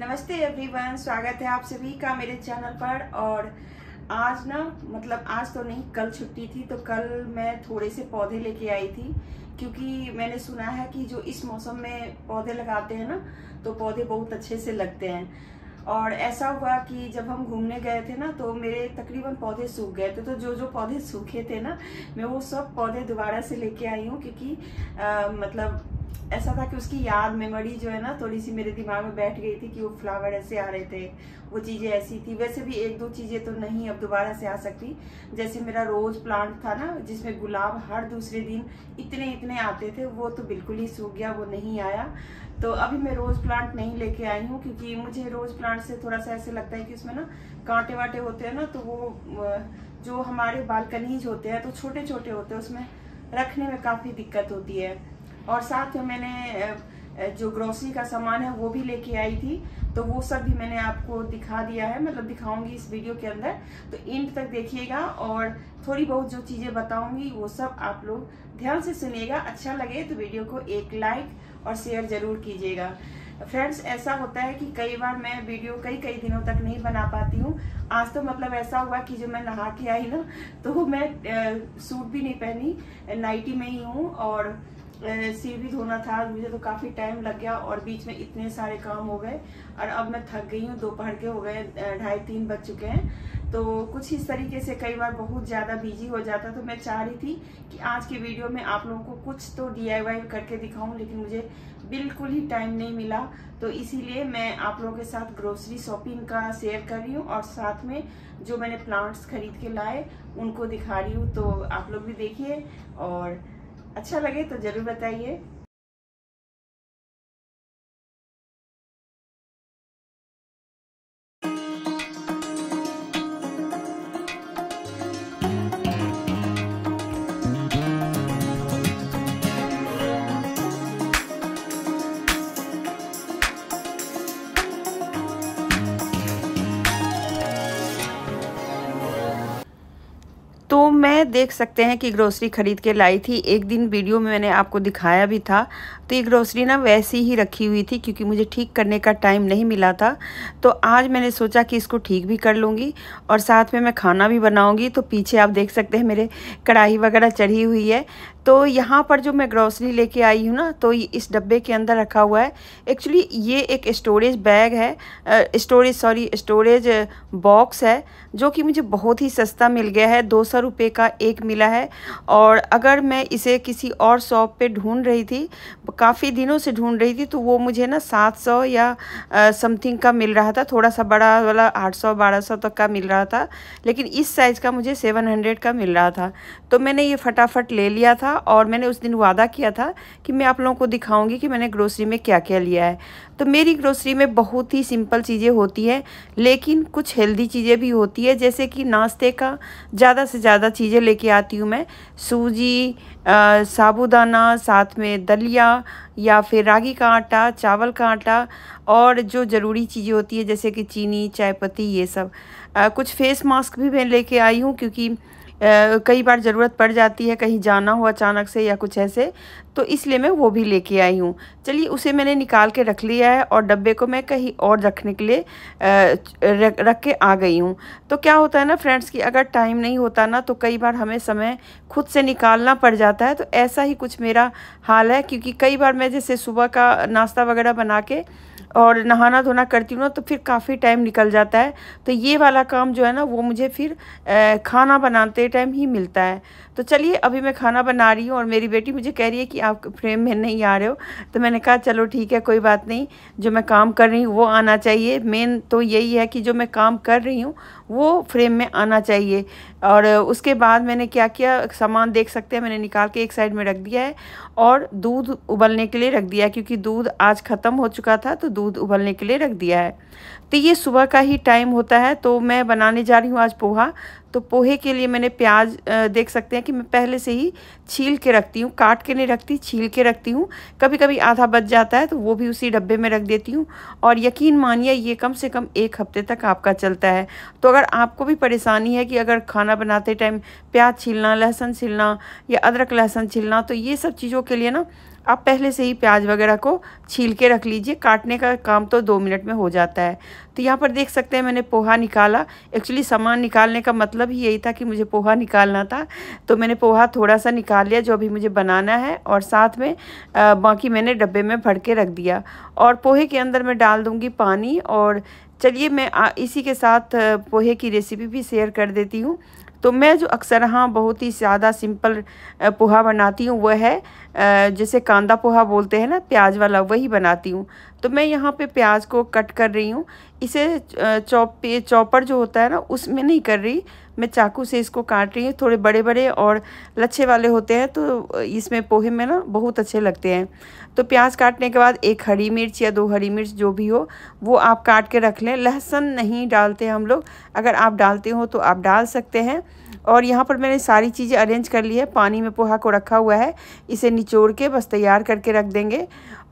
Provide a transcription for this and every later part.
नमस्ते एवरीवन स्वागत है आप सभी का मेरे चैनल पर और आज ना मतलब आज तो नहीं कल छुट्टी थी तो कल मैं थोड़े से पौधे लेके आई थी क्योंकि मैंने सुना है कि जो इस मौसम में पौधे लगाते हैं ना तो पौधे बहुत अच्छे से लगते हैं और ऐसा हुआ कि जब हम घूमने गए थे ना तो मेरे तकरीबन पौधे सूख गए थे तो जो जो पौधे सूखे थे ना मैं वो सब पौधे दोबारा से लेके आई हूँ क्योंकि आ, मतलब ऐसा था कि उसकी याद मेमोरी जो है ना थोड़ी सी मेरे दिमाग में बैठ गई थी कि वो फ्लावर ऐसे आ रहे थे वो चीज़ें ऐसी थी वैसे भी एक दो चीज़ें तो नहीं अब दोबारा से आ सकती जैसे मेरा रोज़ प्लांट था ना जिसमें गुलाब हर दूसरे दिन इतने इतने आते थे वो तो बिल्कुल ही सूख गया वो नहीं आया तो अभी मैं रोज़ प्लांट नहीं लेके आई हूँ क्योंकि मुझे रोज़ प्लांट से थोड़ा सा ऐसे लगता है कि उसमें ना कांटे वाटे होते हैं ना तो वो जो हमारे बालकनीज होते हैं तो छोटे छोटे होते हैं उसमें रखने में काफ़ी दिक्कत होती है और साथ में मैंने जो ग्रोसरी का सामान है वो भी लेके आई थी तो वो सब भी मैंने आपको दिखा दिया है मतलब दिखाऊंगी इस वीडियो के अंदर तो एंड तक देखिएगा और थोड़ी बहुत जो चीज़ें बताऊंगी वो सब आप लोग ध्यान से सुनिएगा अच्छा लगे तो वीडियो को एक लाइक और शेयर ज़रूर कीजिएगा फ्रेंड्स ऐसा होता है कि कई बार मैं वीडियो कई कई दिनों तक नहीं बना पाती हूँ आज तो मतलब ऐसा हुआ कि जो मैं नहा के आई ना तो मैं सूट भी नहीं पहनी नाइटी में ही हूँ और सिर भी धोना था मुझे तो काफ़ी टाइम लग गया और बीच में इतने सारे काम हो गए और अब मैं थक गई हूँ दोपहर के हो गए ढाई तीन बज चुके हैं तो कुछ इस तरीके से कई बार बहुत ज़्यादा बिजी हो जाता तो मैं चाह रही थी कि आज के वीडियो में आप लोगों को कुछ तो डी करके दिखाऊँ लेकिन मुझे बिल्कुल ही टाइम नहीं मिला तो इसीलिए मैं आप लोगों के साथ ग्रोसरी शॉपिंग का शेयर कर रही हूँ और साथ में जो मैंने प्लांट्स खरीद के लाए उनको दिखा रही हूँ तो आप लोग भी देखिए और अच्छा लगे तो ज़रूर बताइए तो मैं देख सकते हैं कि ग्रोसरी ख़रीद के लाई थी एक दिन वीडियो में मैंने आपको दिखाया भी था तो ये ग्रोसरी ना वैसी ही रखी हुई थी क्योंकि मुझे ठीक करने का टाइम नहीं मिला था तो आज मैंने सोचा कि इसको ठीक भी कर लूँगी और साथ में मैं खाना भी बनाऊँगी तो पीछे आप देख सकते हैं मेरे कढ़ाई वगैरह चढ़ी हुई है तो यहाँ पर जो मैं ग्रॉसरी लेके आई हूँ ना तो इस डब्बे के अंदर रखा हुआ है एक्चुअली ये एक स्टोरेज बैग है स्टोरेज सॉरी स्टोरेज बॉक्स है जो कि मुझे बहुत ही सस्ता मिल गया है दो सौ रुपये का एक मिला है और अगर मैं इसे किसी और शॉप पे ढूंढ रही थी काफ़ी दिनों से ढूंढ रही थी तो वो मुझे ना सात सौ या समथिंग का मिल रहा था थोड़ा सा बड़ा वाला आठ सौ बारह सौ तक का मिल रहा था लेकिन इस साइज़ का मुझे सेवन हंड्रेड का मिल रहा था तो मैंने ये फटाफट ले लिया था था और मैंने उस दिन वादा किया था कि मैं आप लोगों को दिखाऊंगी कि मैंने ग्रोसरी में क्या क्या लिया है तो मेरी ग्रोसरी में बहुत ही सिंपल चीज़ें होती है लेकिन कुछ हेल्दी चीज़ें भी होती है जैसे कि नाश्ते का ज़्यादा से ज़्यादा चीज़ें लेके आती हूँ मैं सूजी साबुदाना साथ में दलिया या फिर रागी का आटा चावल का आटा और जो ज़रूरी चीज़ें होती है जैसे कि चीनी चाय पत्ती ये सब आ, कुछ फेस मास्क भी मैं लेके आई हूँ क्योंकि कई बार ज़रूरत पड़ जाती है कहीं जाना हो अचानक से या कुछ ऐसे तो इसलिए मैं वो भी लेके आई हूँ चलिए उसे मैंने निकाल के रख लिया है और डब्बे को मैं कहीं और रखने के लिए रख, के आ गई हूँ तो क्या होता है ना फ्रेंड्स कि अगर टाइम नहीं होता ना तो कई बार हमें समय खुद से निकालना पड़ जाता है तो ऐसा ही कुछ मेरा हाल है क्योंकि कई बार मैं जैसे सुबह का नाश्ता वगैरह बना के और नहाना धोना करती हूँ ना तो फिर काफ़ी टाइम निकल जाता है तो ये वाला काम जो है ना वो मुझे फिर खाना बनाते टाइम ही मिलता है तो चलिए अभी मैं खाना बना रही हूँ और मेरी बेटी मुझे कह रही है कि आप फ्रेम में नहीं आ रहे हो तो मैंने कहा चलो ठीक है कोई बात नहीं जो मैं काम कर रही हूँ वो आना चाहिए मेन तो यही है कि जो मैं काम कर रही हूँ वो फ्रेम में आना चाहिए और उसके बाद मैंने क्या किया सामान देख सकते हैं मैंने निकाल के एक साइड में रख दिया है और दूध उबलने के लिए रख दिया क्योंकि दूध आज ख़त्म हो चुका था तो दूध उबलने के लिए रख दिया है तो ये सुबह का ही टाइम होता है तो मैं बनाने जा रही हूँ आज पोहा तो पोहे के लिए मैंने प्याज देख सकते हैं कि मैं पहले से ही छील के रखती हूँ काट के नहीं रखती छील के रखती हूँ कभी कभी आधा बच जाता है तो वो भी उसी डब्बे में रख देती हूँ और यकीन मानिए ये कम से कम एक हफ्ते तक आपका चलता है तो अगर आपको भी परेशानी है कि अगर खाना बनाते टाइम प्याज छीलना लहसुन छीलना या अदरक लहसुन छीलना तो ये सब चीज़ों के लिए ना आप पहले से ही प्याज वगैरह को छील के रख लीजिए काटने का काम तो दो मिनट में हो जाता है तो यहाँ पर देख सकते हैं मैंने पोहा निकाला एक्चुअली सामान निकालने का मतलब ही यही था कि मुझे पोहा निकालना था तो मैंने पोहा थोड़ा सा निकाल लिया जो अभी मुझे बनाना है और साथ में बाकी मैंने डब्बे में भर के रख दिया और पोहे के अंदर मैं डाल दूँगी पानी और चलिए मैं इसी के साथ पोहे की रेसिपी भी शेयर कर देती हूँ तो मैं जो अक्सर हाँ बहुत ही ज़्यादा सिंपल पोहा बनाती हूँ वह है जैसे कांदा पोहा बोलते हैं ना प्याज वाला वही बनाती हूँ तो मैं यहाँ पे प्याज को कट कर रही हूँ इसे चौप चॉपर जो होता है ना उसमें नहीं कर रही मैं चाकू से इसको काट रही हूँ थोड़े बड़े बड़े और लच्छे वाले होते हैं तो इसमें पोहे में ना बहुत अच्छे लगते हैं तो प्याज काटने के बाद एक हरी मिर्च या दो हरी मिर्च जो भी हो वो आप काट के रख लें लहसुन नहीं डालते हम लोग अगर आप डालते हो तो आप डाल सकते हैं और यहाँ पर मैंने सारी चीज़ें अरेंज कर ली है पानी में पोहा को रखा हुआ है इसे निचोड़ के बस तैयार करके रख देंगे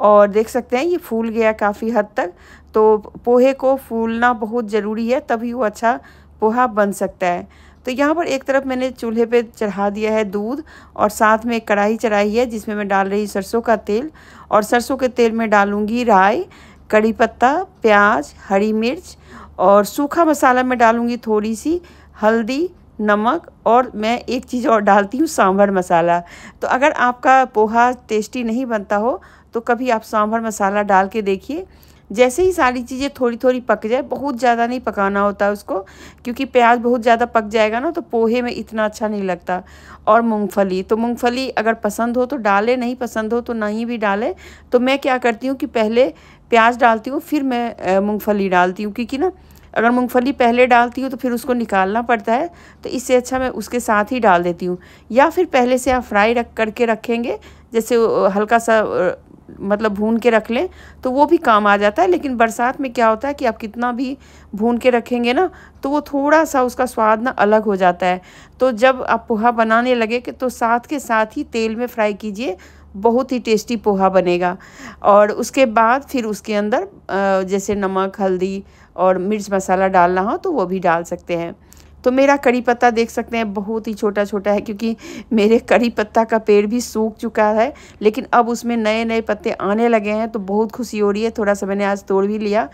और देख सकते हैं ये फूल गया काफ़ी हद तक तो पोहे को फूलना बहुत ज़रूरी है तभी वो अच्छा पोहा बन सकता है तो यहाँ पर एक तरफ मैंने चूल्हे पे चढ़ा दिया है दूध और साथ में एक कढ़ाई चढ़ाई है जिसमें मैं डाल रही सरसों का तेल और सरसों के तेल में डालूँगी राई कड़ी पत्ता प्याज हरी मिर्च और सूखा मसाला मैं डालूँगी थोड़ी सी हल्दी नमक और मैं एक चीज़ और डालती हूँ सांभर मसाला तो अगर आपका पोहा टेस्टी नहीं बनता हो तो कभी आप सांभर मसाला डाल के देखिए जैसे ही सारी चीज़ें थोड़ी थोड़ी पक जाए बहुत ज़्यादा नहीं पकाना होता उसको क्योंकि प्याज बहुत ज़्यादा पक जाएगा ना तो पोहे में इतना अच्छा नहीं लगता और मूंगफली तो मूंगफली अगर पसंद हो तो डाले नहीं पसंद हो तो नहीं भी डाले तो मैं क्या करती हूँ कि पहले प्याज डालती हूँ फिर मैं मूँगफली डालती हूँ क्योंकि ना अगर मूँगफली पहले डालती हूँ तो फिर उसको निकालना पड़ता है तो इससे अच्छा मैं उसके साथ ही डाल देती हूँ या फिर पहले से आप फ्राई रख करके रखेंगे जैसे हल्का सा मतलब भून के रख लें तो वो भी काम आ जाता है लेकिन बरसात में क्या होता है कि आप कितना भी भून के रखेंगे ना तो वो थोड़ा सा उसका स्वाद ना अलग हो जाता है तो जब आप पोहा बनाने लगे तो साथ के साथ ही तेल में फ्राई कीजिए बहुत ही टेस्टी पोहा बनेगा और उसके बाद फिर उसके अंदर जैसे नमक हल्दी और मिर्च मसाला डालना हो तो वो भी डाल सकते हैं तो मेरा कड़ी पत्ता देख सकते हैं बहुत ही छोटा छोटा है क्योंकि मेरे कड़ी पत्ता का पेड़ भी सूख चुका है लेकिन अब उसमें नए नए पत्ते आने लगे हैं तो बहुत खुशी हो रही है थोड़ा सा मैंने आज तोड़ भी लिया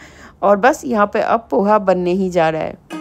और बस यहाँ पे अब पोहा बनने ही जा रहा है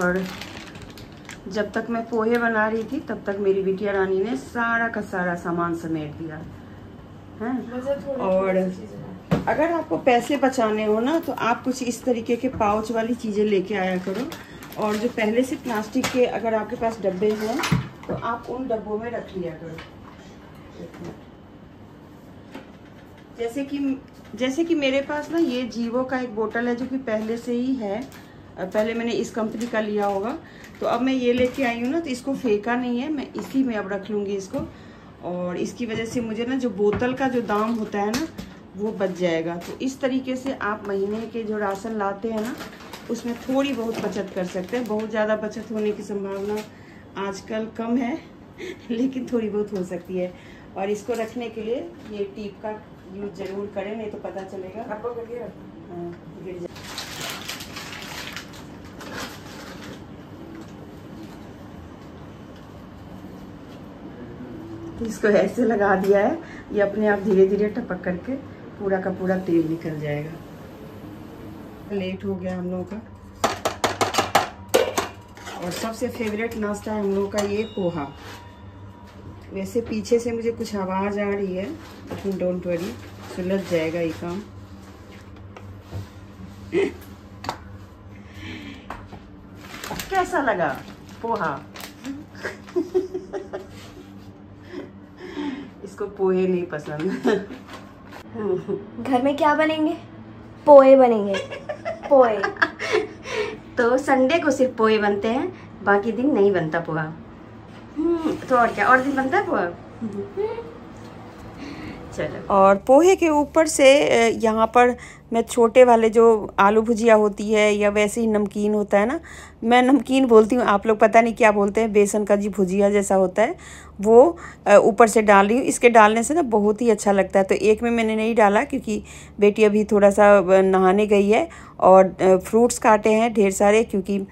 और जब तक मैं पोहे बना रही थी तब तक मेरी बिटिया रानी ने सारा का सारा सामान समेट दिया है और अगर आपको पैसे बचाने हो ना तो आप कुछ इस तरीके के पाउच वाली चीज़ें लेके आया करो और जो पहले से प्लास्टिक के अगर आपके पास डब्बे हैं तो आप उन डब्बों में रख लिया करो जैसे कि जैसे कि मेरे पास ना ये जीवो का एक बोतल है जो कि पहले से ही है पहले मैंने इस कंपनी का लिया होगा तो अब मैं ये लेके आई हूँ ना तो इसको फेंका नहीं है मैं इसी में अब रख लूँगी इसको और इसकी वजह से मुझे ना जो बोतल का जो दाम होता है ना वो बच जाएगा तो इस तरीके से आप महीने के जो राशन लाते हैं ना उसमें थोड़ी बहुत बचत कर सकते हैं बहुत ज़्यादा बचत होने की संभावना आजकल कम है लेकिन थोड़ी बहुत हो सकती है और इसको रखने के लिए ये टीप का यूज जरूर करें नहीं तो पता चलेगा आपको हाँ, गिर जाए इसको ऐसे लगा दिया है ये अपने आप धीरे धीरे टपक करके पूरा का पूरा तेल निकल जाएगा लेट हो गया हम लोगों का और सबसे फेवरेट नाश्ता है हम लोगों का ये पोहा वैसे पीछे से मुझे कुछ आवाज़ आ रही है लेकिन डोंट वरी सुलझ जाएगा ये काम कैसा लगा पोहा इसको पोहे नहीं पसंद घर में क्या बनेंगे पोहे बनेंगे पोहे तो संडे को सिर्फ पोहे बनते हैं बाकी दिन नहीं बनता पोहा हम्म, तो और क्या और दिन बनता है पोहा हम्म। चलो और पोहे के ऊपर से यहाँ पर मैं छोटे वाले जो आलू भुजिया होती है या वैसे ही नमकीन होता है ना मैं नमकीन बोलती हूँ आप लोग पता नहीं क्या बोलते हैं बेसन का जी भुजिया जैसा होता है वो ऊपर से डाल रही हूँ इसके डालने से ना बहुत ही अच्छा लगता है तो एक में मैंने नहीं डाला क्योंकि बेटी अभी थोड़ा सा नहाने गई है और फ्रूट्स काटे हैं ढेर सारे क्योंकि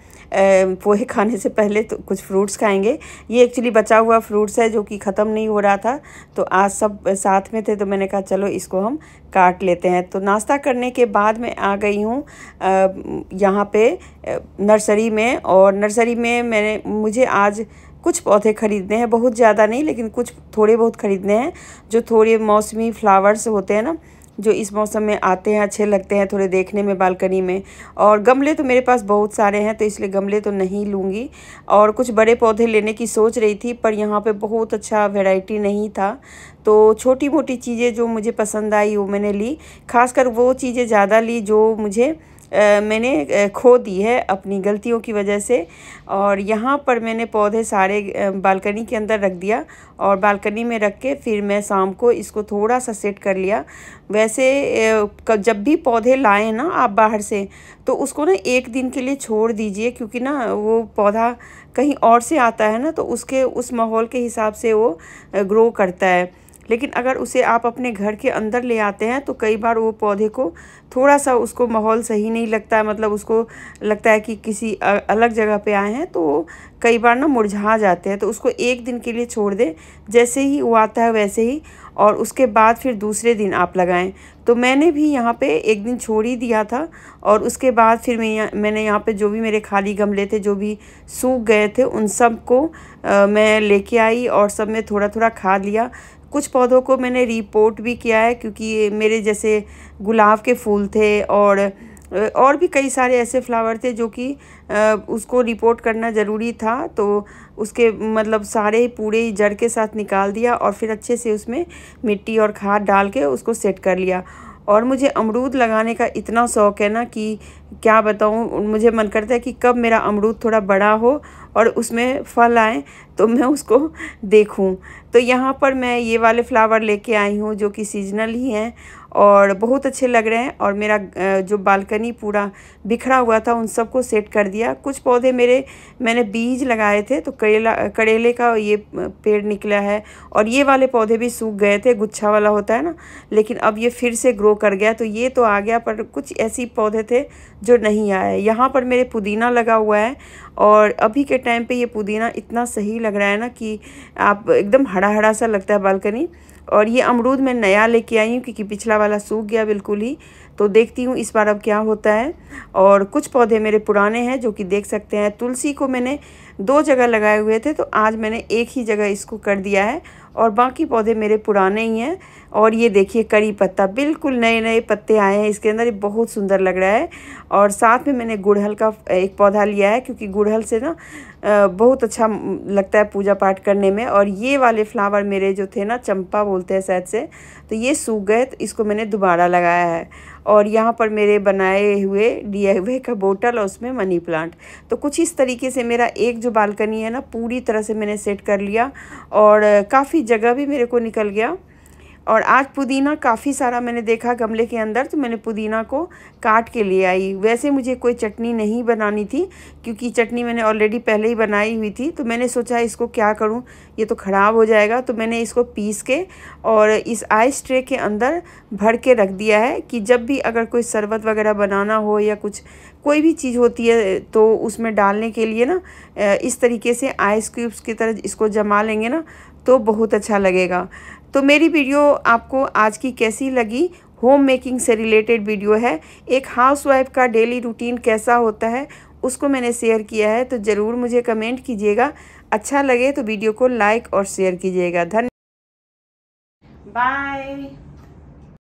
पोहे खाने से पहले तो कुछ फ्रूट्स खाएंगे ये एक्चुअली बचा हुआ फ्रूट्स है जो कि ख़त्म नहीं हो रहा था तो आज सब साथ में थे तो मैंने कहा चलो इसको हम काट लेते हैं तो नाश्ता करने के बाद मैं आ गई हूँ यहाँ पे नर्सरी में और नर्सरी में मैंने मुझे आज कुछ पौधे ख़रीदने हैं बहुत ज़्यादा नहीं लेकिन कुछ थोड़े बहुत ख़रीदने हैं जो थोड़े मौसमी फ्लावर्स होते हैं ना जो इस मौसम में आते हैं अच्छे लगते हैं थोड़े देखने में बालकनी में और गमले तो मेरे पास बहुत सारे हैं तो इसलिए गमले तो नहीं लूँगी और कुछ बड़े पौधे लेने की सोच रही थी पर यहाँ पर बहुत अच्छा वेराइटी नहीं था तो छोटी मोटी चीज़ें जो मुझे पसंद आई वो मैंने ली खासकर वो चीज़ें ज़्यादा ली जो मुझे मैंने खो दी है अपनी गलतियों की वजह से और यहाँ पर मैंने पौधे सारे बालकनी के अंदर रख दिया और बालकनी में रख के फिर मैं शाम को इसको थोड़ा सा सेट कर लिया वैसे जब भी पौधे लाएँ ना आप बाहर से तो उसको ना एक दिन के लिए छोड़ दीजिए क्योंकि ना वो पौधा कहीं और से आता है ना तो उसके उस माहौल के हिसाब से वो ग्रो करता है लेकिन अगर उसे आप अपने घर के अंदर ले आते हैं तो कई बार वो पौधे को थोड़ा सा उसको माहौल सही नहीं लगता है मतलब उसको लगता है कि किसी अलग जगह पे आए हैं तो वो कई बार ना मुरझा जाते हैं तो उसको एक दिन के लिए छोड़ दें जैसे ही वो आता है वैसे ही और उसके बाद फिर दूसरे दिन आप लगाएं तो मैंने भी यहाँ पे एक दिन छोड़ ही दिया था और उसके बाद फिर मैं यहाँ मैंने यहाँ पे जो भी मेरे खाली गमले थे जो भी सूख गए थे उन सब को आ, मैं लेके आई और सब में थोड़ा थोड़ा खाद लिया कुछ पौधों को मैंने रिपोर्ट भी किया है क्योंकि मेरे जैसे गुलाब के फूल थे और और भी कई सारे ऐसे फ्लावर थे जो कि उसको रिपोर्ट करना ज़रूरी था तो उसके मतलब सारे पूरे जड़ के साथ निकाल दिया और फिर अच्छे से उसमें मिट्टी और खाद डाल के उसको सेट कर लिया और मुझे अमरूद लगाने का इतना शौक़ है ना कि क्या बताऊँ मुझे मन करता है कि कब मेरा अमरूद थोड़ा बड़ा हो और उसमें फल आए तो मैं उसको देखूं तो यहाँ पर मैं ये वाले फ्लावर लेके आई हूँ जो कि सीजनल ही हैं और बहुत अच्छे लग रहे हैं और मेरा जो बालकनी पूरा बिखरा हुआ था उन सबको सेट कर दिया कुछ पौधे मेरे मैंने बीज लगाए थे तो करेला करेले का ये पेड़ निकला है और ये वाले पौधे भी सूख गए थे गुच्छा वाला होता है ना लेकिन अब ये फिर से ग्रो कर गया तो ये तो आ गया पर कुछ ऐसी पौधे थे जो नहीं आए यहाँ पर मेरे पुदीना लगा हुआ है और अभी के टाइम पे ये पुदीना इतना सही लग रहा है ना कि आप एकदम हड़ा हड़ा सा लगता है बालकनी और ये अमरूद मैं नया लेके आई हूँ क्योंकि पिछला वाला सूख गया बिल्कुल ही तो देखती हूँ इस बार अब क्या होता है और कुछ पौधे मेरे पुराने हैं जो कि देख सकते हैं तुलसी को मैंने दो जगह लगाए हुए थे तो आज मैंने एक ही जगह इसको कर दिया है और बाकी पौधे मेरे पुराने ही हैं और ये देखिए करी पत्ता बिल्कुल नए नए पत्ते आए हैं इसके अंदर ये बहुत सुंदर लग रहा है और साथ में मैंने गुड़हल का एक पौधा लिया है क्योंकि गुड़हल से ना बहुत अच्छा लगता है पूजा पाठ करने में और ये वाले फ्लावर मेरे जो थे ना चंपा बोलते हैं शायद से तो ये सूख गए तो इसको मैंने दोबारा लगाया है और यहाँ पर मेरे बनाए हुए डी का बोटल और उसमें मनी प्लांट तो कुछ इस तरीके से मेरा एक जो बालकनी है ना पूरी तरह से मैंने सेट कर लिया और काफ़ी जगह भी मेरे को निकल गया और आज पुदीना काफ़ी सारा मैंने देखा गमले के अंदर तो मैंने पुदीना को काट के ले आई वैसे मुझे कोई चटनी नहीं बनानी थी क्योंकि चटनी मैंने ऑलरेडी पहले ही बनाई हुई थी तो मैंने सोचा इसको क्या करूं ये तो ख़राब हो जाएगा तो मैंने इसको पीस के और इस आइस ट्रे के अंदर भर के रख दिया है कि जब भी अगर कोई शरबत वगैरह बनाना हो या कुछ कोई भी चीज़ होती है तो उसमें डालने के लिए ना इस तरीके से आइस क्यूब्स की तरह इसको जमा लेंगे ना तो बहुत अच्छा लगेगा तो मेरी वीडियो आपको आज की कैसी लगी होम मेकिंग से रिलेटेड वीडियो है एक हाउसवाइफ का डेली रूटीन कैसा होता है उसको मैंने शेयर किया है तो ज़रूर मुझे कमेंट कीजिएगा अच्छा लगे तो वीडियो को लाइक और शेयर कीजिएगा धन्यवाद बाय